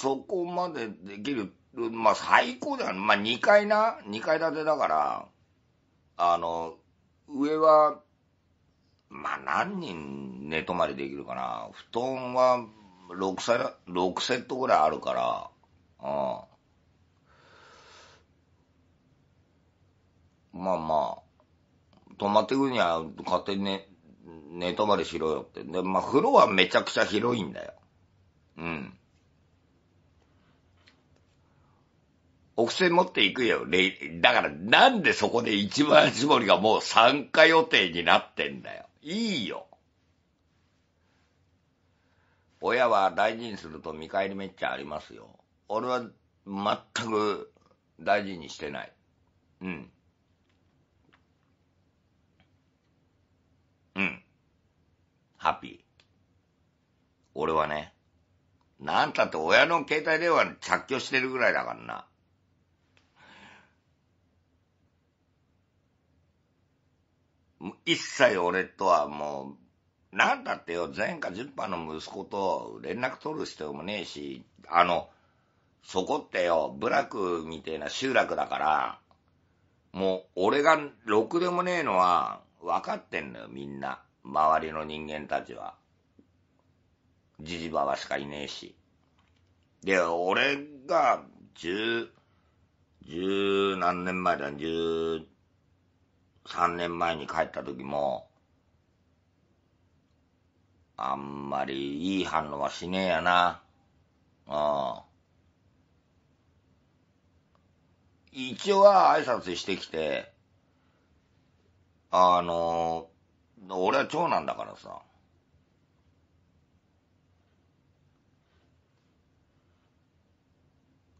そこまでできる。まあ、最高だよね。まあ、2階な、2階建てだから、あの、上は、まあ、何人寝泊まりできるかな。布団は6セ、6セットぐらいあるから、うん。まあまあ、泊まってくるには勝手にね、寝泊まりしろよって。で、まあ、風呂はめちゃくちゃ広いんだよ。うん。北西持っていくよ。だからなんでそこで一番絞りがもう参加予定になってんだよ。いいよ。親は大事にすると見返りめっちゃありますよ。俺は全く大事にしてない。うん。うん。ハッピー。俺はね、なんたって親の携帯電話着拒してるぐらいだからな。一切俺とはもう、なんだってよ、前科10班の息子と連絡取る必要もねえし、あの、そこってよ、部落みたいな集落だから、もう俺がろくでもねえのは分かってんのよ、みんな。周りの人間たちは。じじばばしかいねえし。で、俺が、十、十何年前だ、十3年前に帰った時も、あんまりいい反応はしねえやな。ああ。一応は挨拶してきて、あの、俺は長男だからさ。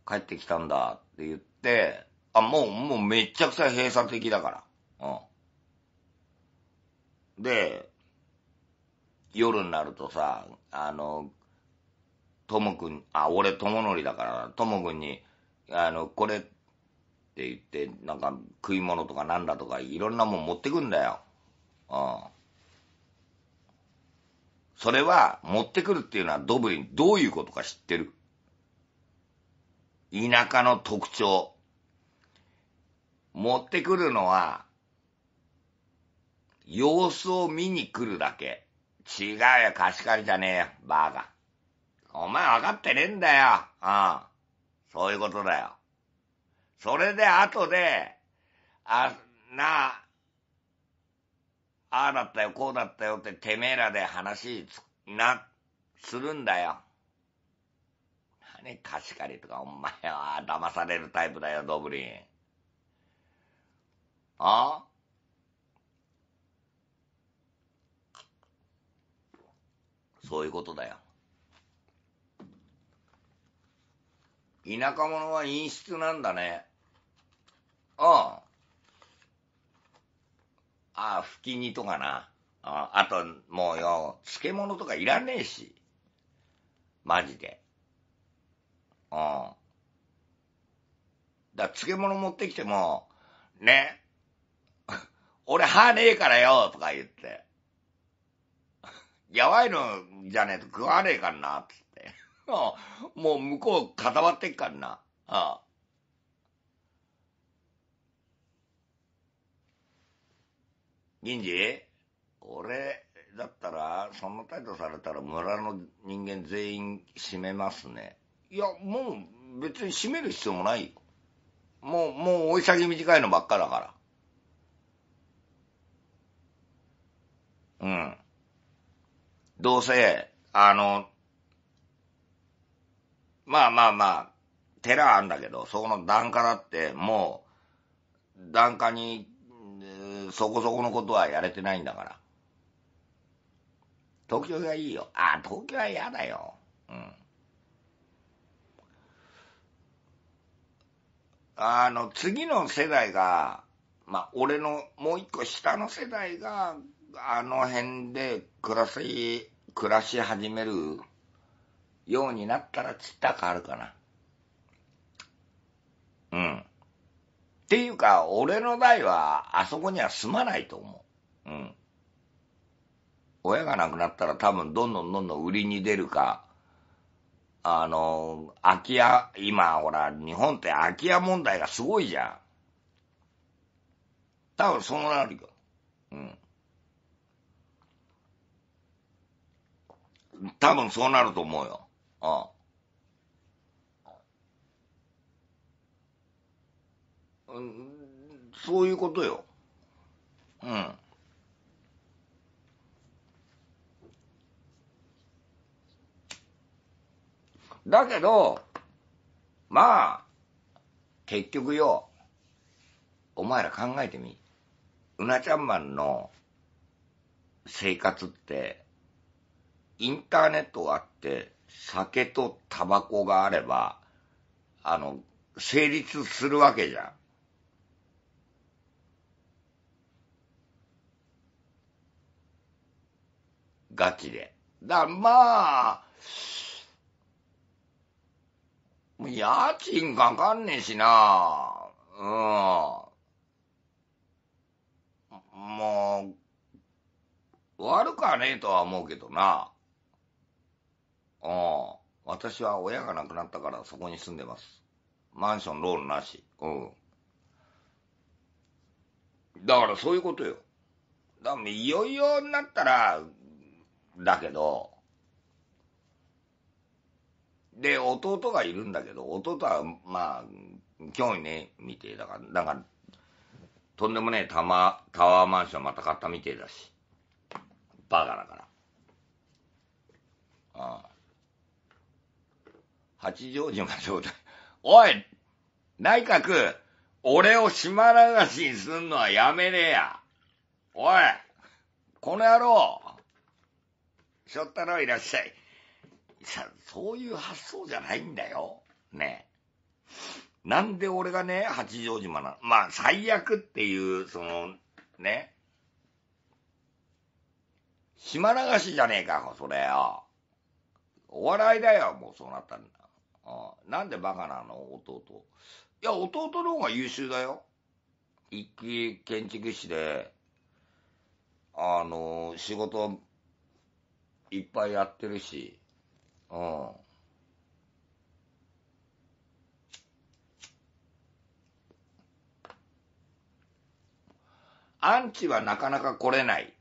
帰ってきたんだって言って、あ、もう、もうめっちゃくちゃ閉鎖的だから。うん。で、夜になるとさ、あの、ともくん、あ、俺、とものりだから、ともくんに、あの、これって言って、なんか、食い物とかなんだとか、いろんなもん持ってくんだよ。うん。それは、持ってくるっていうのは、ドブリン、どういうことか知ってる。田舎の特徴。持ってくるのは、様子を見に来るだけ。違うよ、貸し借りじゃねえよ、バーお前分かってねえんだよ。ああそういうことだよ。それで後で、あ、なあ、ああだったよ、こうだったよって、てめえらで話な、するんだよ。何貸し借りとか、お前は騙されるタイプだよ、ドブリン。あそういうことだよ。田舎者は陰湿なんだね。うん。ああ、ふき煮とかな。ああと、もうよ、漬物とかいらねえし。マジで。うん。だ漬物持ってきても、ね。俺歯ねえからよとか言って。やばいのじゃねえと食わねえかんな、つって。もう向こう固まってっかんな。ああ銀次俺だったら、そんな態度されたら村の人間全員閉めますね。いや、もう別に閉める必要もないよ。もう、もうお潔短いのばっかだから。どうせ、あの、まあまあまあ、寺あんだけど、そこの檀家だってもう、檀家に、そこそこのことはやれてないんだから。東京がいいよ。ああ、東京は嫌だよ。うん。あの、次の世代が、まあ、俺のもう一個下の世代が、あの辺で暮らす。暮らし始めるようになったらちったかあるかな。うん。っていうか、俺の代はあそこには住まないと思う。うん。親が亡くなったら多分どんどんどんどん売りに出るか、あの、空き家、今ほら、日本って空き家問題がすごいじゃん。多分そうなるよ。うん。多分そうなると思うよ。ああうん、そういうことよ。うん。だけど、まあ、結局よ、お前ら考えてみ。うなちゃんマンの生活って、インターネットがあって、酒とタバコがあれば、あの、成立するわけじゃん。ガチで。だまあ、家賃かかんねえしな。うん。もう、悪くはねえとは思うけどな。ああ。私は親が亡くなったからそこに住んでます。マンションローンなし。うん。だからそういうことよ。だからいよいよになったら、だけど、で、弟がいるんだけど、弟は、まあ、興味ねえみてえだから、んかとんでもねえタマタワーマンションまた買ったみてえだし、バカだから。ああ。八丈島状態。おい内閣俺を島流しにすんのはやめねえや。おいこの野郎しょったろいらっしゃい。さ、そういう発想じゃないんだよ。ねえ。なんで俺がね、八丈島なのまあ、最悪っていう、その、ね。島流しじゃねえか、それよ。お笑いだよ、もうそうなったんだ。あなんでバカなの弟。いや、弟の方が優秀だよ。一級建築士で、あの、仕事いっぱいやってるし、うん。アンチはなかなか来れない。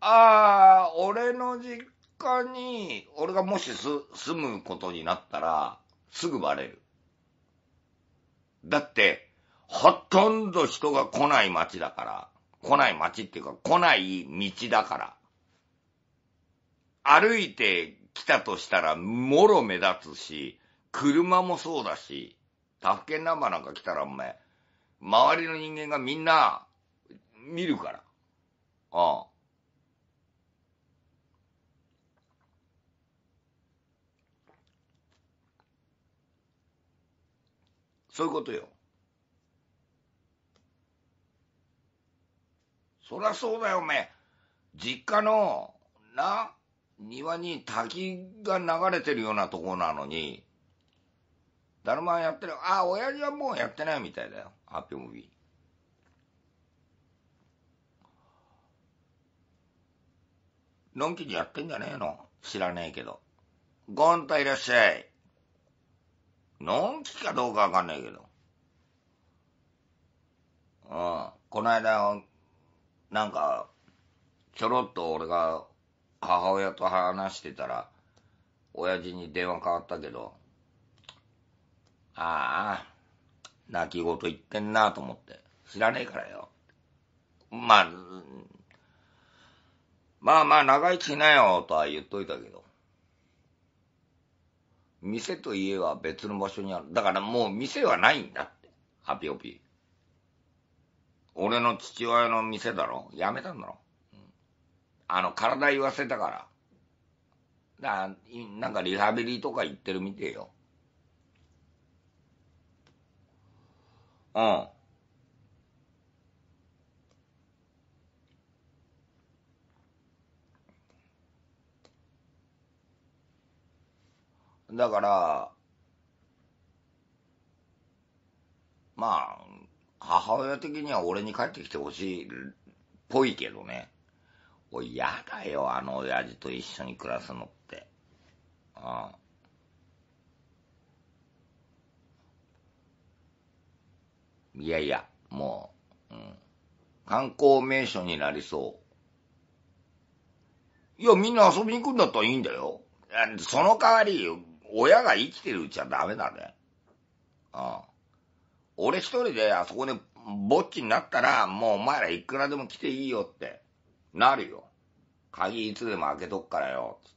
ああ、俺の実家に、俺がもし住むことになったら、すぐバレる。だって、ほとんど人が来ない街だから、来ない街っていうか来ない道だから。歩いて来たとしたら、もろ目立つし、車もそうだし、タフケンナンバーなんか来たらお前、周りの人間がみんな、見るから。ああ。そういうことよ。そりゃそうだよ、おめえ。実家の、な、庭に滝が流れてるようなとこなのに、だるまやってる。あ、親父はもうやってないみたいだよ。ハッピームービー。のんきにやってんじゃねえの知らねえけど。ゴンといらっしゃい。のんきかどうかわかんないけど。うん。この間、なんか、ちょろっと俺が母親と話してたら、親父に電話変わったけど、ああ、泣き言言ってんなと思って。知らねえからよ。まあ、まあまあ長生きしなよとは言っといたけど。店と家は別の場所にある。だからもう店はないんだって。ハピオピ。俺の父親の店だろやめたんだろ、うん、あの、体言わせたから。だなんかリハビリとか行ってるみてえよ。うん。だから、まあ、母親的には俺に帰ってきてほしいっぽいけどね。おい、やだよ、あの親父と一緒に暮らすのって。ああ。いやいや、もう、うん。観光名所になりそう。いや、みんな遊びに行くんだったらいいんだよ。その代わり、親が生きてるうちはダメだね。ああ俺一人であそこでぼっちになったら、もうお前らいくらでも来ていいよって、なるよ。鍵いつでも開けとくからよ、つって。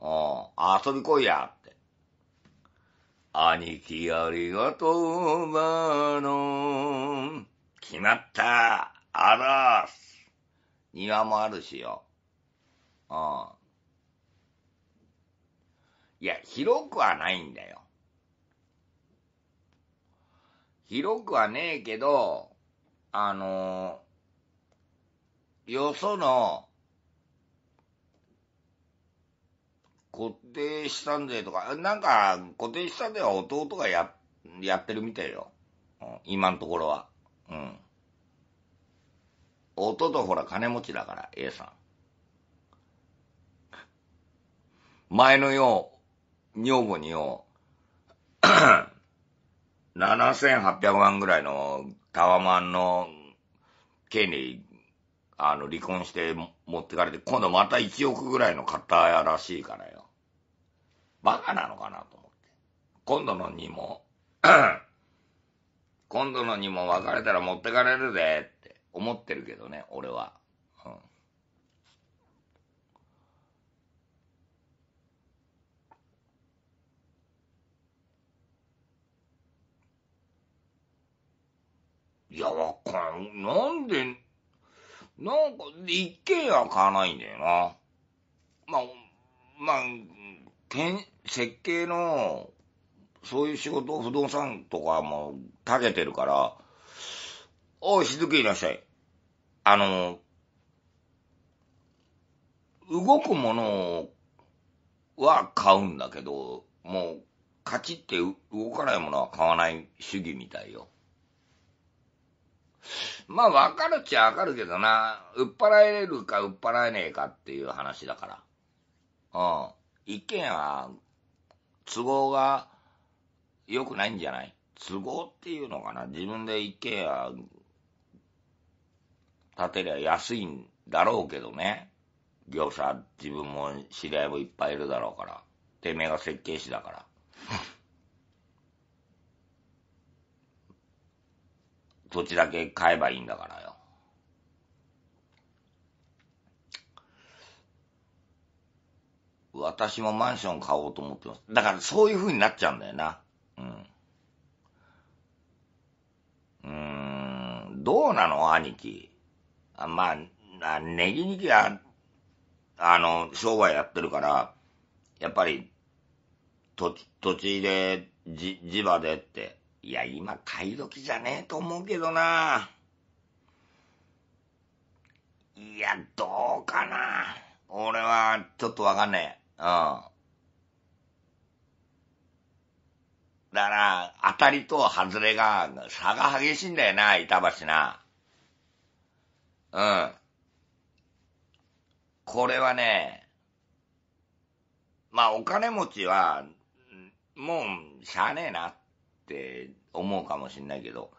ああ、遊び来いや、って。兄貴ありがとうばの、決まった、あらす。庭もあるしよ。ああ。いや、広くはないんだよ。広くはねえけど、あのー、よその、固定資産税とか、なんか、固定資産税は弟がや、やってるみたいよ。今のところは。うん。弟ほら金持ちだから、A さん。前のよう、女房によ、7800 万ぐらいのタワマンの権利、あの、離婚して持ってかれて、今度また1億ぐらいの買ったらしいからよ。バカなのかなと思って。今度のにも、今度のにも別れたら持ってかれるぜって思ってるけどね、俺は。いや、わかんなんで、なんか、一軒家買わないんだよな。まあ、まあ、けん、設計の、そういう仕事、不動産とかも、たけてるから、おい、静けいらっしゃい。あの、動くものは買うんだけど、もう、カチって動かないものは買わない主義みたいよ。まあ、わかるっちゃわかるけどな。売っ払えるか売っ払えねえかっていう話だから。うん。一軒家は、都合が良くないんじゃない都合っていうのかな。自分で一軒家建てりゃ安いんだろうけどね。業者、自分も知り合いもいっぱいいるだろうから。てめえが設計士だから。土地だけ買えばいいんだからよ。私もマンション買おうと思ってます。だからそういう風になっちゃうんだよな。うん。うーん、どうなの兄貴。あまあ、ネギニキは、あの、商売やってるから、やっぱり、土地、土地で、じ、地場でって、いや、今買い時じゃねえと思うけどな。いや、どうかな。俺は、ちょっとわかんねえ。うん。だから、当たりと外れが、差が激しいんだよな、板橋な。うん。これはね、まあ、お金持ちは、もう、しゃあねえなって思うかもしんないけど、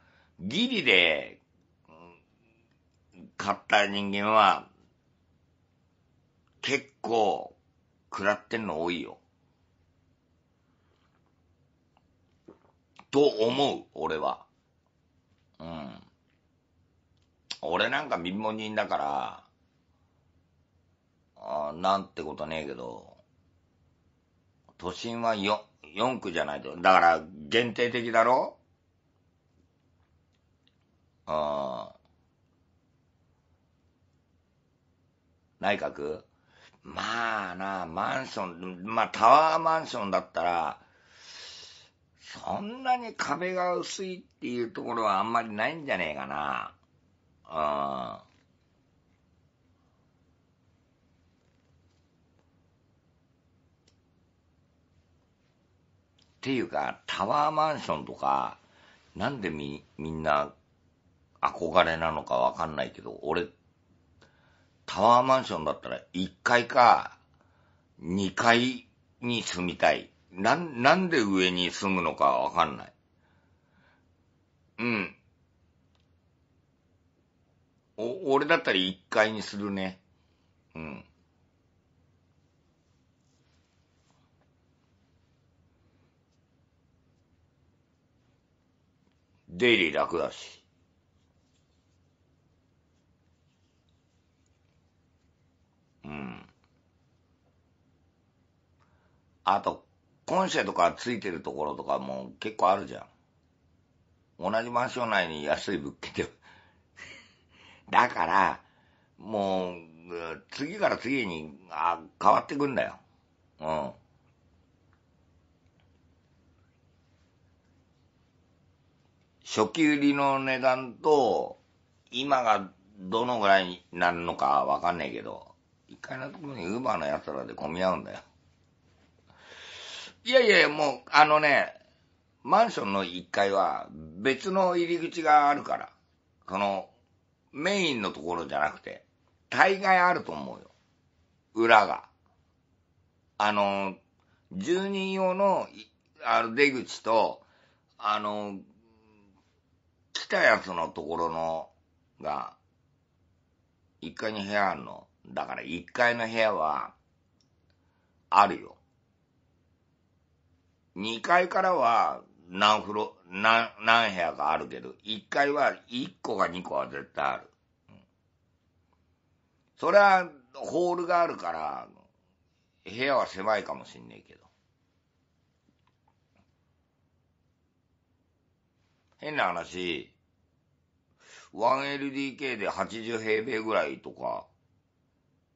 ギリで、買った人間は、結構、食らってんの多いよ。と思う、俺は。うん。俺なんか貧乏人だから、あなんてことねえけど、都心はよ、4区じゃないと。だから、限定的だろあん。内閣まあな、マンション、まあタワーマンションだったら、そんなに壁が薄いっていうところはあんまりないんじゃねえかな。うん。ていうか、タワーマンションとか、なんでみ、みんな憧れなのかわかんないけど、俺、タワーマンションだったら1階か2階に住みたい。な、なんで上に住むのかわかんない。うん。お、俺だったら1階にするね。うん。出入り楽だし。うん。あと、コンシェとかついてるところとかも結構あるじゃん。同じマンション内に安い物件で。だから、もう、次から次にあ変わってくんだよ。うん。初期売りの値段と、今がどのぐらいになるのかわかんないけど、一回のところにウーバーの奴らで混み合うんだよ。いやいやもう、あのね、マンションの一階は別の入り口があるから、その、メインのところじゃなくて、大概あると思うよ。裏が。あの、住人用の、あの、出口と、あの、たやつのところの、が、1階に部屋あるの。だから1階の部屋は、あるよ。2階からは何風呂、何、何部屋かあるけど、1階は1個か2個は絶対ある。うん、それは、ホールがあるから、部屋は狭いかもしんねえけど。変な話、1LDK で80平米ぐらいとか、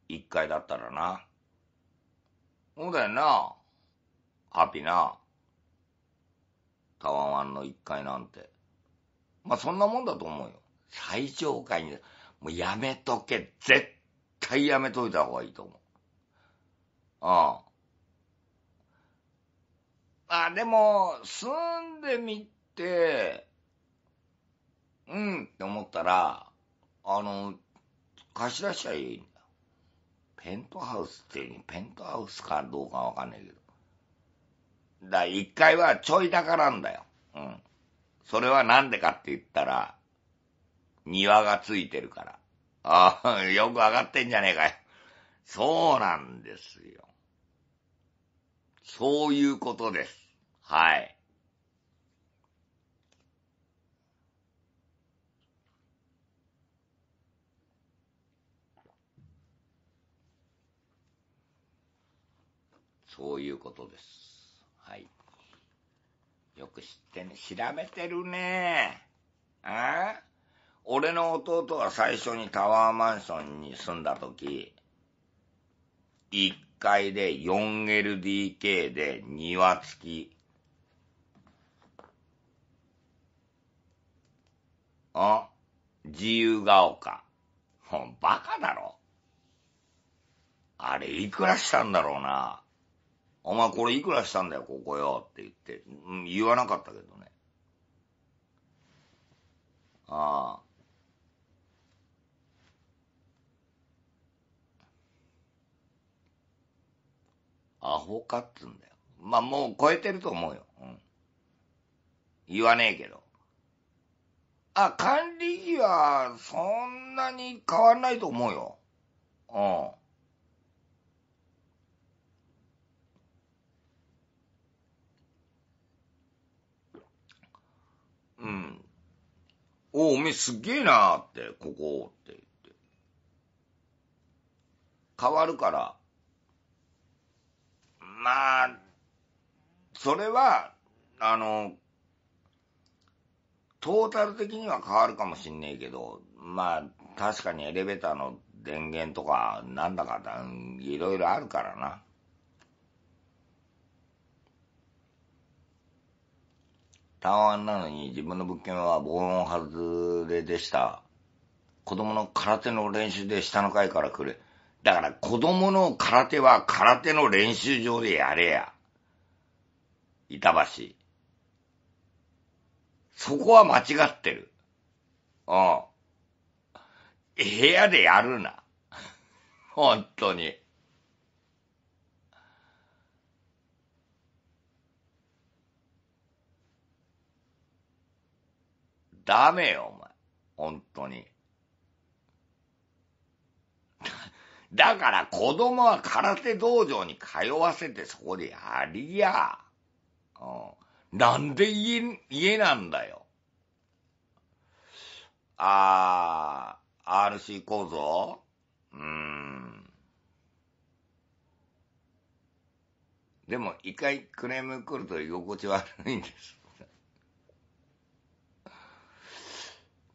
1階だったらな。そうだよな。ハピな。タワワンの1階なんて。まあ、そんなもんだと思うよ。最上階に、もうやめとけ。絶対やめといた方がいいと思う。ああ。ああ、でも、住んでみて、うんって思ったら、あの、貸し出しちゃいいんだよ。ペントハウスって言うに、ペントハウスかどうかわかんないけど。だ、一階はちょい高なんだよ。うん。それはなんでかって言ったら、庭がついてるから。ああ、よく上がってんじゃねえかよ。そうなんですよ。そういうことです。はい。そういうことです。はい。よく知ってね、調べてるね。あ俺の弟は最初にタワーマンションに住んだ時、1階で 4LDK で庭付き。あ自由が丘。もうバカだろ。あれいくらしたんだろうな。お前これいくらしたんだよ、ここよって言って、うん、言わなかったけどね。ああ。アホかっつんだよ。まあもう超えてると思うよ。うん。言わねえけど。あ、管理費はそんなに変わんないと思うよ。うん。うん。おお、おめえすげえなーって、ここって言って。変わるから、まあ、それは、あの、トータル的には変わるかもしんねえけど、まあ、確かにエレベーターの電源とか、なんだかいろいろあるからな。タワーなのに自分の物件は防音外れでした。子供の空手の練習で下の階から来る。だから子供の空手は空手の練習場でやれや。板橋。そこは間違ってる。うん。部屋でやるな。本当に。ダメよ、お前。本当に。だから子供は空手道場に通わせてそこでやりや。うん、なんで家、家なんだよ。あー、RC 構造うーん。でも一回クレーム来ると居心地悪いんです。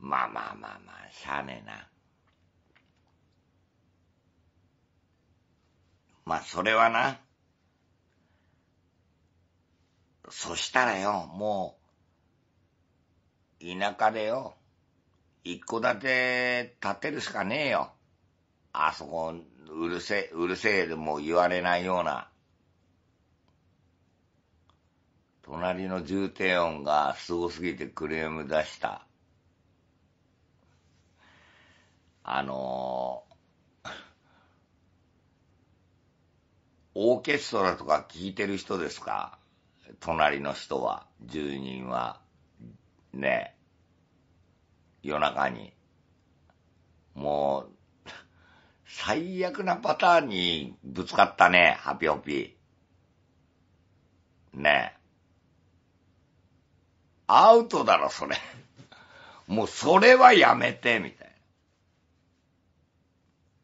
まあまあまあまあ、しゃあねえな。まあ、それはな。そしたらよ、もう、田舎でよ、一戸建て建てるしかねえよ。あそこ、うるせえ、うるせえでも言われないような。隣の重低音がすごすぎてクレーム出した。あのー、オーケストラとか聴いてる人ですか隣の人は、住人は、ね、夜中に。もう、最悪なパターンにぶつかったね、ハピオピ。ねアウトだろ、それ。もうそれはやめて、みたいな。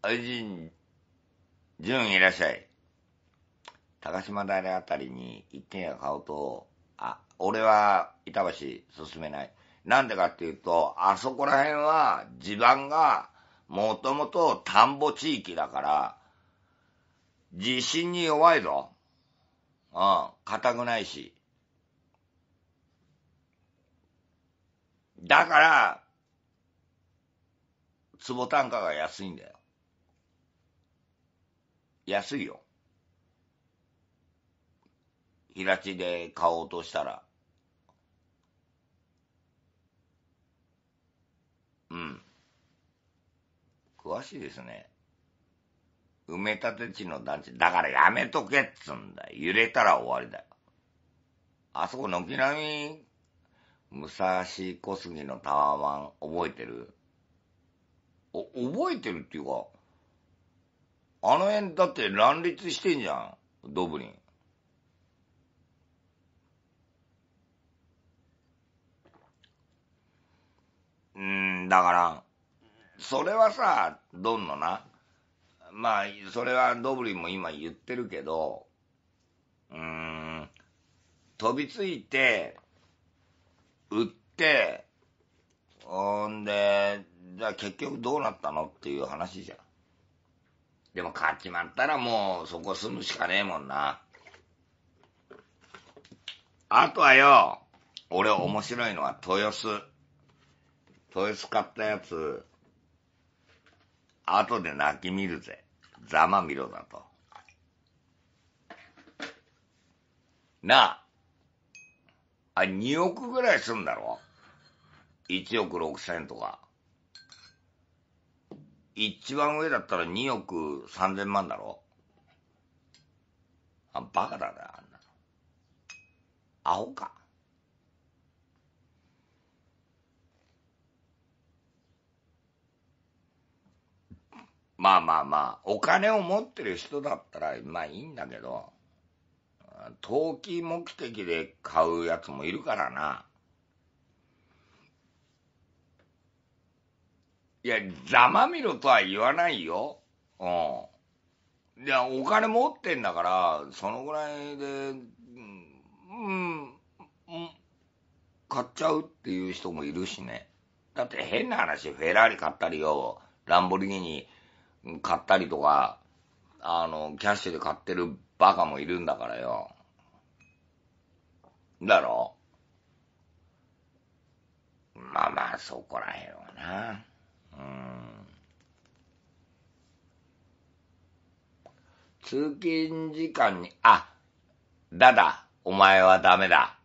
愛人、純いらっしゃい。高島平あたりに一軒家買うと、あ、俺は板橋進めない。なんでかっていうと、あそこら辺は地盤がもともと田んぼ地域だから、地震に弱いぞ。うん、硬くないし。だから、坪単価が安いんだよ。安いよ。平地で買おうとしたら。うん。詳しいですね。埋め立て地の団地。だからやめとけっつんだ揺れたら終わりだよ。あそこ軒並み、武蔵小杉のタワーマン覚えてるお、覚えてるっていうか、あの辺だって乱立してんじゃん、ドブリン。うん、だから、それはさ、どんのな。まあ、それはドブリンも今言ってるけど、うーん、飛びついて、売って、ほんで、じゃあ結局どうなったのっていう話じゃん。でも買っちまったらもうそこ住むしかねえもんな。あとはよ、俺面白いのは豊洲。豊洲買ったやつ、後で泣き見るぜ。ざま見ろだと。なあ、あ、2億ぐらいすんだろ ?1 億6千とか。一番上だったら2億3000万だろあ、バカだな、あんなの。アホか。まあまあまあ、お金を持ってる人だったら、まあいいんだけど、投機目的で買うやつもいるからな。いや、ざまみろとは言わないよ。うん。いや、お金持ってんだから、そのぐらいで、うん、うん、買っちゃうっていう人もいるしね。だって変な話、フェラーリ買ったりよ、ランボルギーニ買ったりとか、あの、キャッシュで買ってるバカもいるんだからよ。だろまあまあ、そこらへんはな。通勤時間に、あ、だだ、お前はダメだ。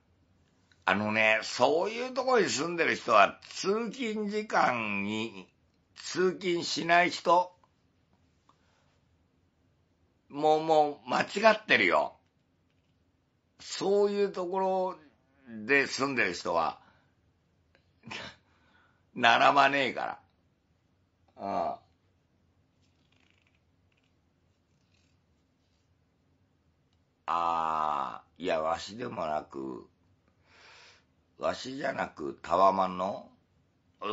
あのね、そういうとこに住んでる人は、通勤時間に、通勤しない人、もうもう間違ってるよ。そういうところで住んでる人は、並ばねえから。ああ。ああ、いや、わしでもなく、わしじゃなく、タワマンの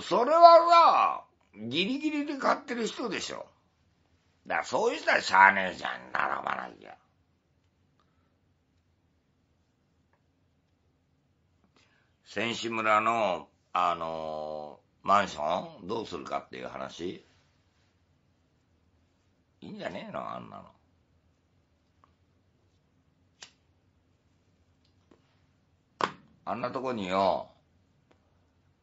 それはな、ギリギリで買ってる人でしょ。だからそういう人はしゃあねえじゃん、並ばないん。選手村の、あのマンションどうするかっていう話いいんじゃねえのあんなの。あんなとこによ、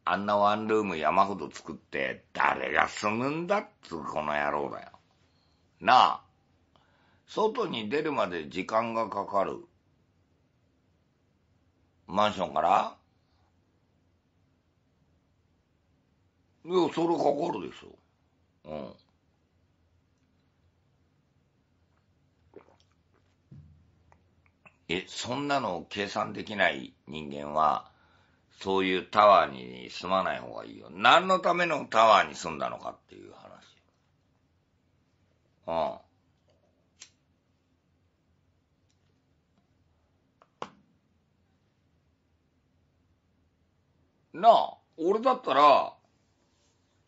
あんなワンルーム山ほど作って、誰が住むんだっつうこの野郎だよ。なあ、外に出るまで時間がかかる。マンションからいや、それかかるでしょ。うん。え、そんなのを計算できない人間は、そういうタワーに住まない方がいいよ。何のためのタワーに住んだのかっていう話。うん。なあ、俺だったら、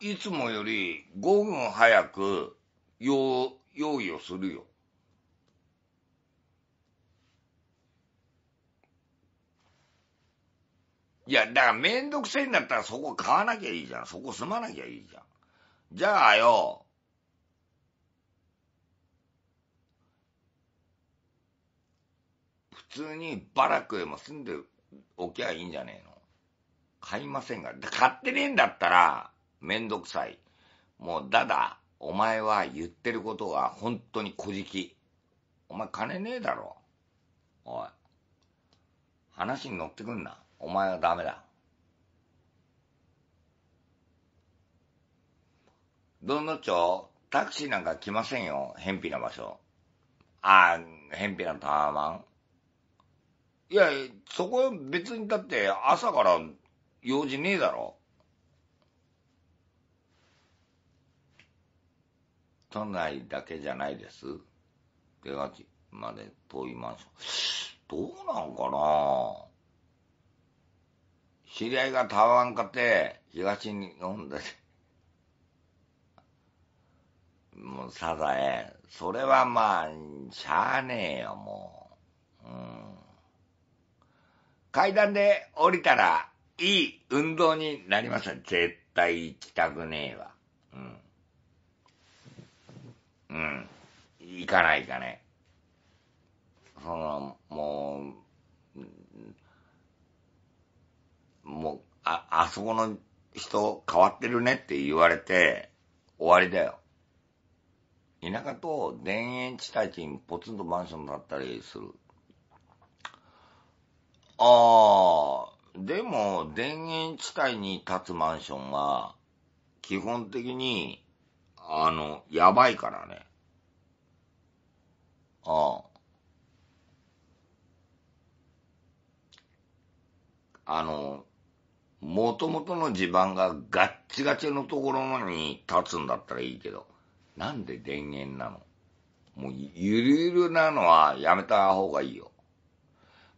いつもより5分早く用用意をするよ。いや、だからめんどくせえんだったらそこ買わなきゃいいじゃん。そこ住まなきゃいいじゃん。じゃあよ、普通にバラクへも住んでおきゃいいんじゃねえの買いませんが。買ってねえんだったら、めんどくさい。もう、だだ、お前は言ってることが本当に小じき。お前金ねえだろ。おい。話に乗ってくんな。お前はダメだ。どの町、タクシーなんか来ませんよ。偏僻な場所。ああ、偏僻なタワマン。いや、そこ別にだって朝から用事ねえだろ。都内だけじゃないです出きまで遠いマンション。どうなんかな知り合いがタワーン買って、東に飲んで、もうサザエ、それはまあ、しゃあねえよ、もう。うん。階段で降りたら、いい運動になります。絶対行きたくねえわ。うん。うん。行かないかね。その、もう、もう、あ、あそこの人変わってるねって言われて、終わりだよ。田舎と田園地帯地にポツンとマンションだったりする。ああ、でも田園地帯に建つマンションは、基本的にあの、やばいからね。ああ。あの、もともとの地盤がガッチガチのところに立つんだったらいいけど、なんで電源なのもう、ゆるゆるなのはやめた方がいいよ。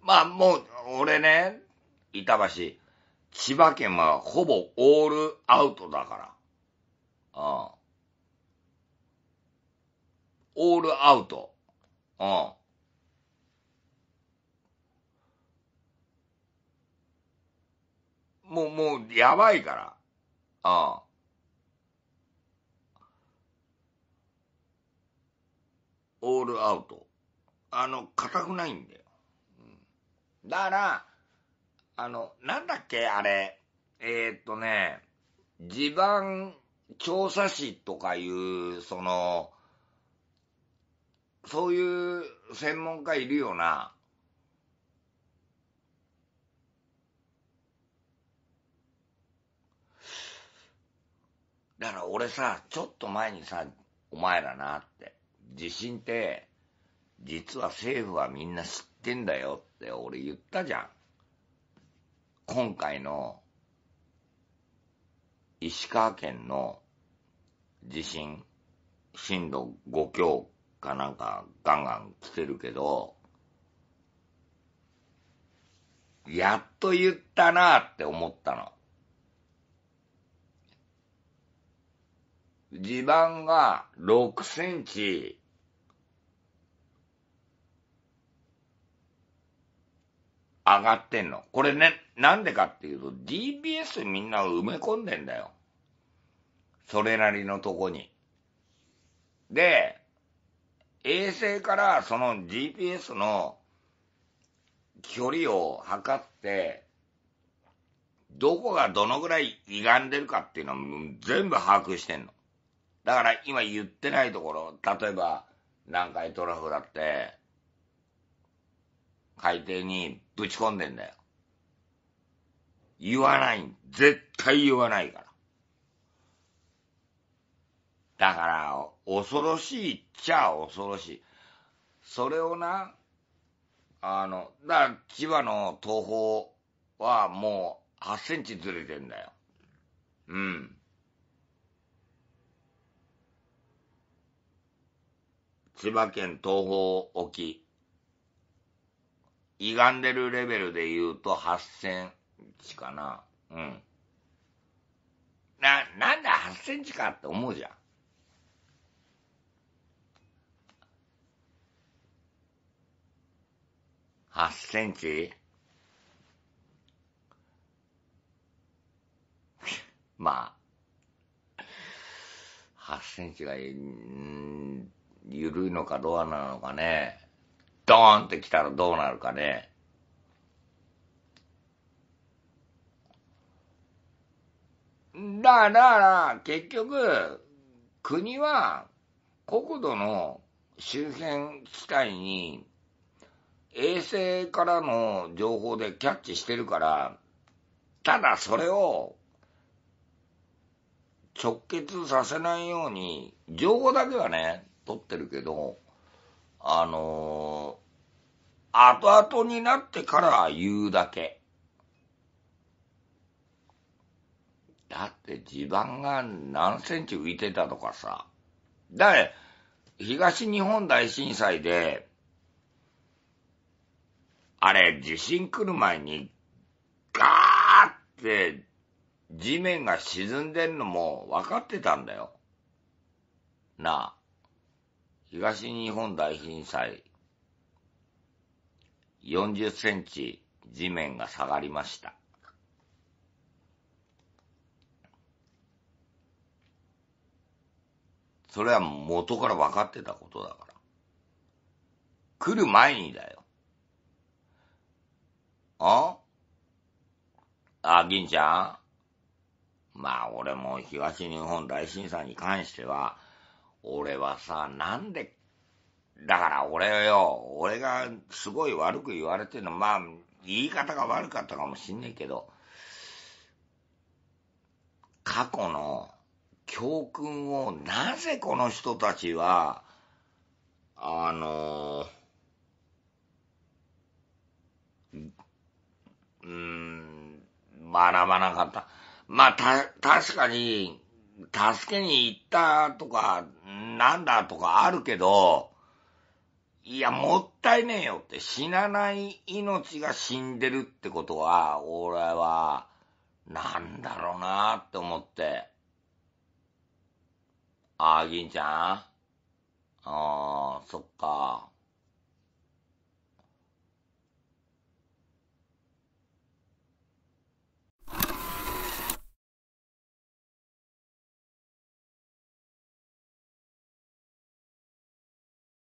まあ、もう、俺ね、板橋、千葉県はほぼオールアウトだから。ああ。オールアウト。うん。もう、もう、やばいから。ああ。オールアウト。あの、硬くないんだよ。うん、だから、あの、なんだっけ、あれ。えー、っとね、地盤調査士とかいう、その、そういう専門家いるよな。だから俺さ、ちょっと前にさ、お前らなって、地震って、実は政府はみんな知ってんだよって俺言ったじゃん。今回の石川県の地震、震度5強かなんかガンガン来てるけど、やっと言ったなーって思ったの。地盤が6センチ、上がってんの。これね、なんでかっていうと、DBS みんな埋め込んでんだよ。それなりのとこに。で、衛星からその GPS の距離を測って、どこがどのぐらい歪んでるかっていうのを全部把握してんの。だから今言ってないところ、例えば南海トラフだって、海底にぶち込んでんだよ。言わない。絶対言わないから。だから、恐ろしいっちゃ恐ろしい。それをな、あの、だから千葉の東方はもう8センチずれてんだよ。うん。千葉県東方沖。歪んでるレベルで言うと8センチかな。うん。な、なんで8センチかって思うじゃん。8センチ まあ、8センチが、ゆるいのかどうなのかね。ドーンって来たらどうなるかね。だから、だから、結局、国は、国土の周辺地帯に、衛星からの情報でキャッチしてるから、ただそれを直結させないように、情報だけはね、取ってるけど、あのー、後々になってから言うだけ。だって地盤が何センチ浮いてたとかさ。だから、東日本大震災で、あれ、地震来る前に、ガーって地面が沈んでんのも分かってたんだよ。なあ、東日本大震災、40センチ地面が下がりました。それは元から分かってたことだから。来る前にだよ。ああ、銀ちゃんまあ俺も東日本大震災に関しては、俺はさ、なんで、だから俺よ、俺がすごい悪く言われてるの、まあ、言い方が悪かったかもしんねえけど、過去の教訓をなぜこの人たちは、あのーうん、学ばなかった。まあ、た、確かに、助けに行ったとか、なんだとかあるけど、いや、もったいねえよって、死なない命が死んでるってことは、俺は、なんだろうなって思って。ああ、銀ちゃんああ、そっか。